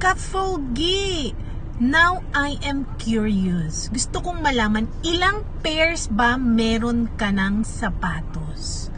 Kafogi! Now I am curious. Gusto kong malaman ilang pairs ba meron ka ng sapatos?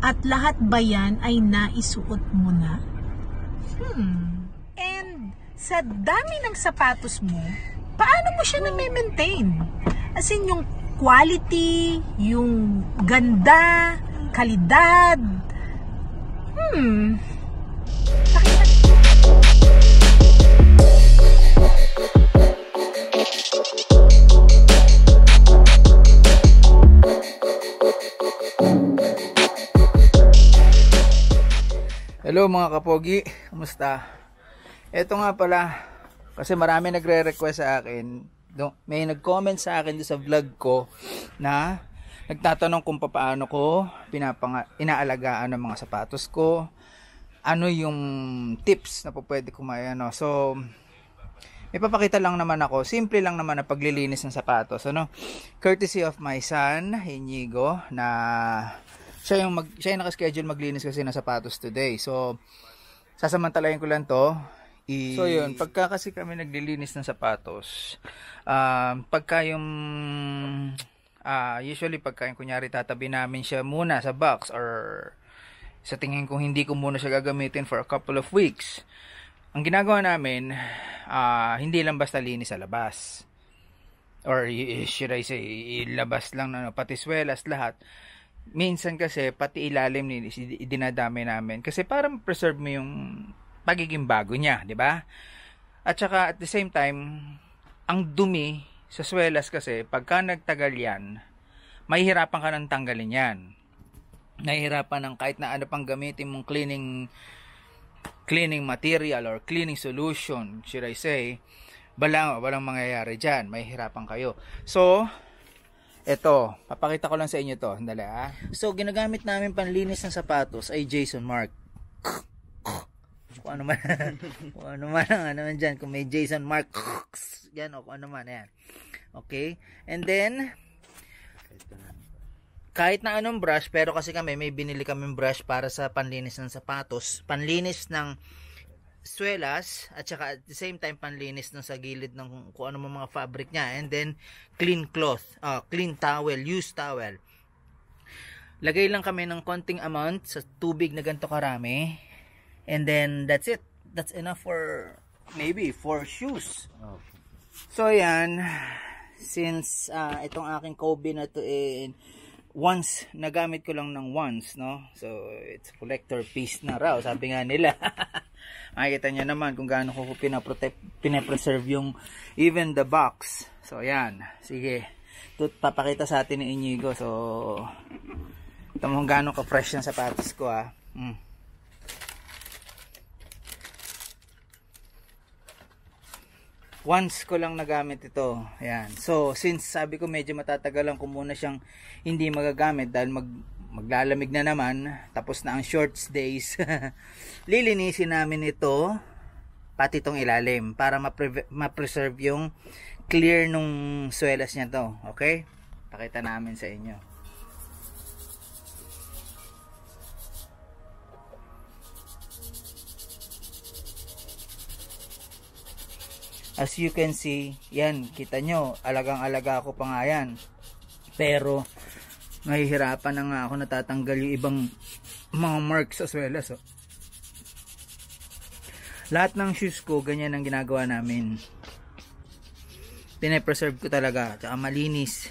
At lahat ba yan ay naisuot mo na? Hmm. And sa dami ng sapatos mo, paano mo siya na-maintain? As in yung quality, yung ganda, kalidad. Hmm. Hello mga kapogi, kumusta? Ito nga pala, kasi marami nagre-request sa akin, may nag-comment sa akin sa vlog ko na nagtatanong kung paano ko pinapanga, inaalagaan ng mga sapatos ko, ano yung tips na po pwede ko may ano? So, Ipapakita lang naman ako, simple lang naman na paglilinis ng sapatos. Ano? Courtesy of my son, Inigo, na siya yung, mag, siya yung nakaschedule maglinis kasi ng sapatos today. So, sasamantalayan ko lang to. I... So yun, pagka kasi kami naglilinis ng sapatos, uh, pagka yung uh, usually pagka yung kunyari tatabi namin siya muna sa box or sa tingin ko hindi ko muna siya gagamitin for a couple of weeks ang ginagawa namin, uh, hindi lang basta linis sa labas. Or should I say, ilabas lang na, pati swelas, lahat. Minsan kasi, pati ilalim nilis, dinadami namin. Kasi parang preserve mo yung pagiging bago niya, di ba? At saka, at the same time, ang dumi sa swelas kasi, pagka nagtagal yan, mahihirapan ka nang tanggalin yan. Nahihirapan ng kahit na ano pang gamitin mong cleaning cleaning material or cleaning solution, should I say, walang, walang mangyayari dyan. May hirapan kayo. So, ito, papakita ko lang sa inyo to. Handala, ah. So, ginagamit namin panlinis ng sapatos ay Jason Mark. Kung ano man, kung ano man ano man dyan, kung may Jason Mark, yan o, kung ano man, Ayan. Okay? And then, ito na kahit na anong brush, pero kasi kami may binili kaming brush para sa panlinis ng sapatos, panlinis ng swelas at saka at the same time panlinis ng sa gilid ng kung ano mga fabric niya and then clean cloth, uh, clean towel, used towel. Lagay lang kami ng konting amount sa tubig na ganito karami and then that's it. That's enough for maybe for shoes. So yan since uh, itong aking Kobe na to eh once nagamit ko lang ng once no so it's collector piece na raw sabi nga nila makikita niyo naman kung gaano ko pinaprotect pinapreserve yung even the box so ayan sige Tut papakita sa atin ni Inigo so kung gaano ka fresh ng sapatos ko ah mm. once ko lang nagamit ito ayan so since sabi ko medyo matatagalan ko muna siyang hindi magagamit dahil mag maglalamig na naman tapos na ang shorts days lilinisin namin ito pati itong ilalim para ma-preserve yung clear nung suelas niya to okay pakita namin sa inyo As you can see, yan, kita nyo, alagang-alaga ako pa nga yan. Pero, nahihirapan na nga ako natatanggal yung ibang mga marks as well as. Oh. Lahat ng shoes ko, ganyan ang ginagawa namin. Pine-preserve ko talaga, tsaka malinis.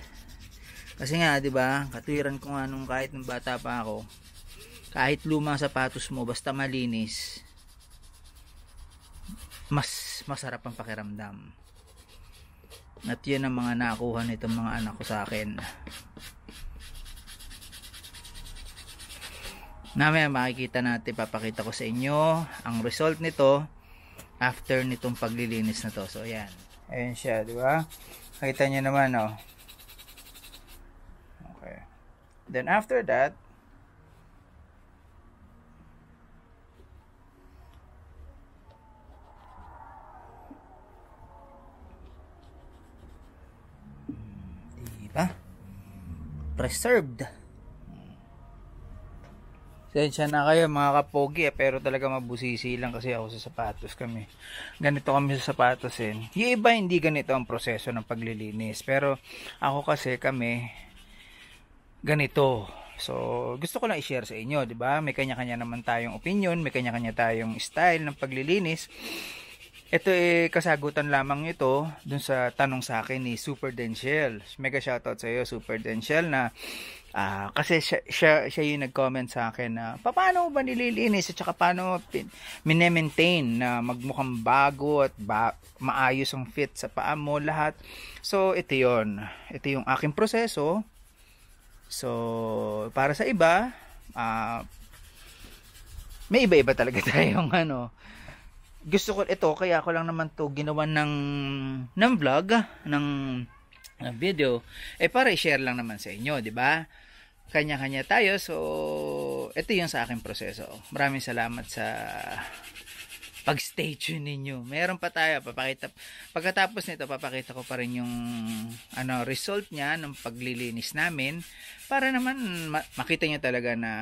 Kasi nga, 'di ba? Katuwiran ko nga nung kahit nung bata pa ako, kahit luma sapatos mo basta malinis, mas masarap ang pakiramdam at yun ang mga nakuha nitong mga anak ko sa akin namaya makikita natin papakita ko sa inyo ang result nito after nitong paglilinis na to so ayan ayan siya di ba nakita nyo naman oh okay then after that reserved. Sensya na kayo mga kapogi eh, pero talaga mabusisi lang kasi ako sa sapatos kami. Ganito kami sa sapatos eh. Yung iba hindi ganito ang proseso ng paglilinis. Pero ako kasi kami ganito. So, gusto ko lang i-share sa inyo, 'di ba? May kanya-kanya naman tayong opinion, may kanya-kanya tayong style ng paglilinis. Ito eh kasagutan lamang ito dun sa tanong sa akin ni Super Denshell. Mega shoutout sa iyo Super Denshell na uh, kasi siya, siya, siya yung nag-comment sa akin na paano ba nililinis at saka paano minemaintain na magmukhang bago at ba, maayos ang fit sa paa mo lahat. So ito yon Ito yung aking proseso. So para sa iba, uh, may iba-iba talaga tayong ano, gusto ko ito kaya ako lang naman to ginawa ng ng vlog ng, ng video eh para i-share lang naman sa inyo di ba kanya-kanya tayo so ito yung sa akin proseso maraming salamat sa pag-stay tuned ninyo. Meron pa tayo, papakita. Pagkatapos nito, papakita ko pa rin yung ano, result niya ng paglilinis namin para naman makita niyo talaga na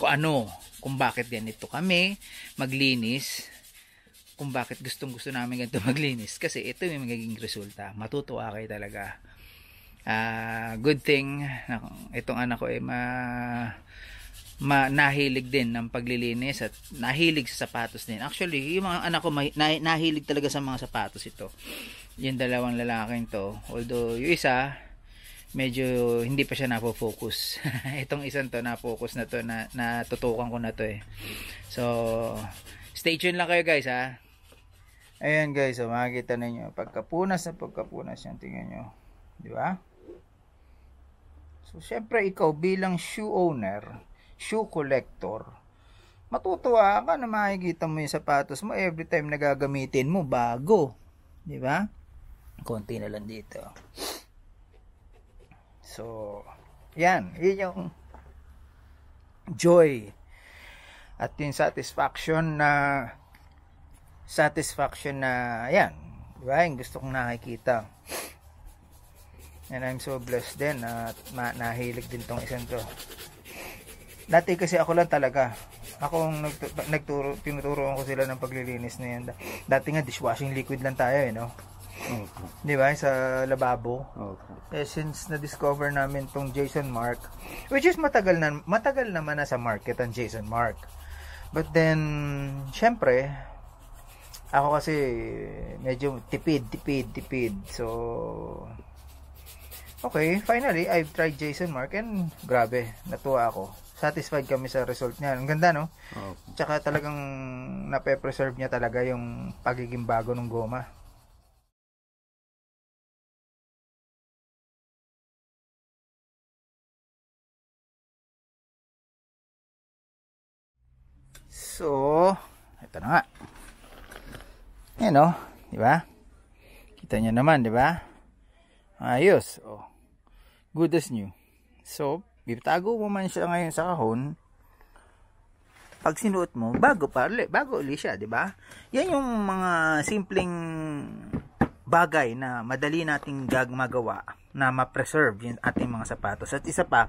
kung ano, kung bakit ganito kami maglinis kung bakit gustong gusto namin ganito maglinis kasi ito yung magiging resulta matutuwa kayo talaga uh, good thing itong anak ko ay eh, ma, ma nahilig din ng paglilinis at nahilig sa sapatos din actually yung mga anak ko may, nah, nahilig talaga sa mga sapatos ito yung dalawang lalaking to although yung isa medyo hindi pa siya napo-focus. Itong isang to na-focus na to na natutukan ko na to eh. So stay tuned lang kayo guys ha. Ayan guys, so makikita ninyo, pagkapunas na pagkapunas yan, tingnan nyo. Di ba? So, syempre ikaw bilang shoe owner, shoe collector, matutuwa ka na makikita mo yung sapatos mo every time na gagamitin mo, bago. Di ba? Konti na lang dito. So, yan, yun yung joy at yung satisfaction na satisfaction na ayan di ba yung gusto kong nakikita and I'm so blessed din at nahilig din tong isang to dati kasi ako lang talaga akong nagturo tinuturo ko sila ng paglilinis na yan dati nga dishwashing liquid lang tayo eh no Okay. Di ba? Sa lababo. Okay. Eh, since na-discover namin tong Jason Mark, which is matagal na, matagal naman na sa market ang Jason Mark. But then, syempre, ako kasi medyo tipid, tipid, tipid. So Okay, finally I've tried Jason Mark and grabe, natuwa ako. Satisfied kami sa result niya. Ang ganda no? Oh. Tsaka talagang nape-preserve niya talaga yung pagiging bago ng goma. So, ito na nga. Yan eh, o, di ba? Kita nyo naman, di ba? Ayos, o. Oh. Good as new. So, bitago mo man siya ngayon sa kahon, pag sinuot mo, bago pa ulit, bago ulit siya, di ba? Yan yung mga simpleng bagay na madali nating gagmagawa na ma-preserve yung ating mga sapatos. At isa pa,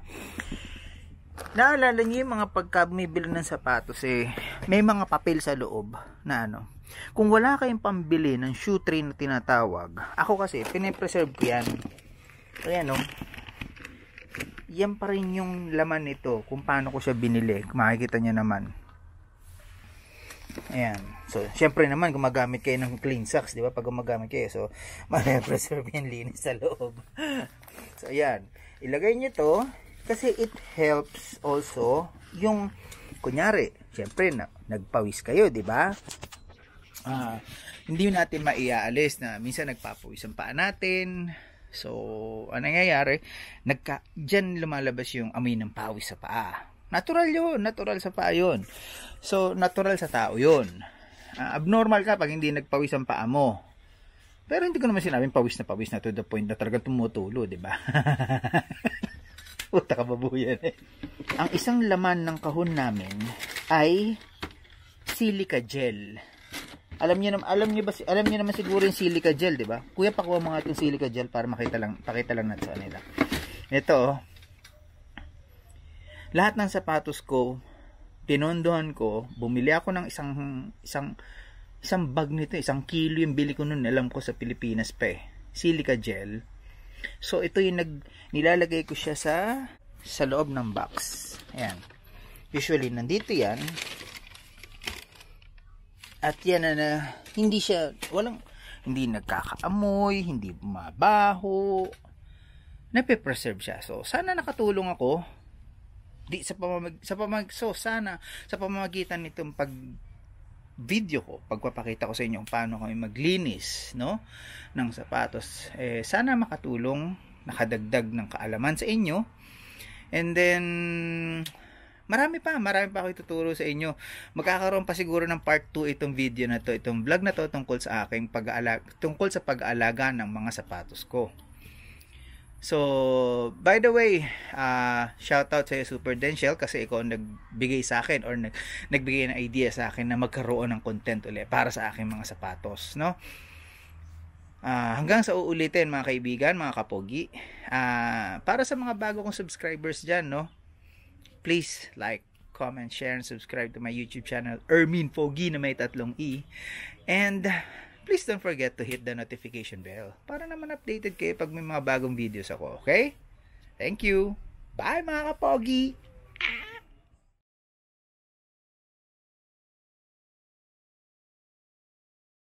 naalala niyo yung mga pagka bumibili ng sapatos eh, may mga papel sa loob na ano. Kung wala kayong pambili ng shoe tray na tinatawag, ako kasi, pinipreserve ko yan. Ayan o. Oh. Yan pa rin yung laman nito kung paano ko siya binili. Makikita niya naman. Ayan. So, syempre naman, gumagamit kayo ng clean socks, di ba? Pag gumagamit kayo, so, ma-preserve yung linis sa loob. so, ayan. Ilagay niyo to kasi it helps also yung, kunyari, syempre, na, nagpawis kayo, di ba? Uh, hindi natin maiaalis na minsan nagpapawis ang paa natin. So, ano nangyayari? Nagka, diyan lumalabas yung amoy ng pawis sa paa. Natural yun. Natural sa paa yun. So, natural sa tao yun. Uh, abnormal ka pag hindi nagpawis ang paa mo. Pero hindi ko naman sinabing pawis na pawis na to the point na talaga tumutulo, di ba? Puta ka babuyan eh. Ang isang laman ng kahon namin ay silica gel. Alam niyo naman, alam niyo ba si alam niyo naman siguro yung silica gel, 'di ba? Kuya pakuha mga itong silica gel para makita lang, pakita lang natin sa nila. Ito oh. Lahat ng sapatos ko, tinondohan ko, bumili ako ng isang isang isang bag nito, isang kilo yung bili ko noon, alam ko sa Pilipinas pa eh. Silica gel. So ito yung nag nilalagay ko siya sa sa loob ng box. Ayan. Usually nandito 'yan. At 'yan na, na hindi siya walang hindi nagkakaamoy, hindi mabaho. Nape-preserve siya. So sana nakatulong ako di sa pamamag sa pamag so sana sa pamamagitan nitong pag video ko, pagpapakita ko sa inyo kung paano kami maglinis no, ng sapatos. Eh, sana makatulong, nakadagdag ng kaalaman sa inyo. And then, marami pa, marami pa ako ituturo sa inyo. Magkakaroon pa siguro ng part 2 itong video na to, itong vlog na to tungkol sa aking pag-aalaga, tungkol sa pag-aalaga ng mga sapatos ko. So, by the way, uh, ah, shout out sa Super Denshell kasi ikaw nagbigay sa akin or nag, nagbigay ng idea sa akin na magkaroon ng content ulit para sa aking mga sapatos, no? Uh, hanggang sa uulitin mga kaibigan, mga kapogi, uh, para sa mga bago kong subscribers dyan, no? Please like, comment, share, and subscribe to my YouTube channel, Ermin Fogi na may tatlong E. And please don't forget to hit the notification bell para naman updated kayo pag may mga bagong videos ako, okay? Thank you! Bye mga kapogi!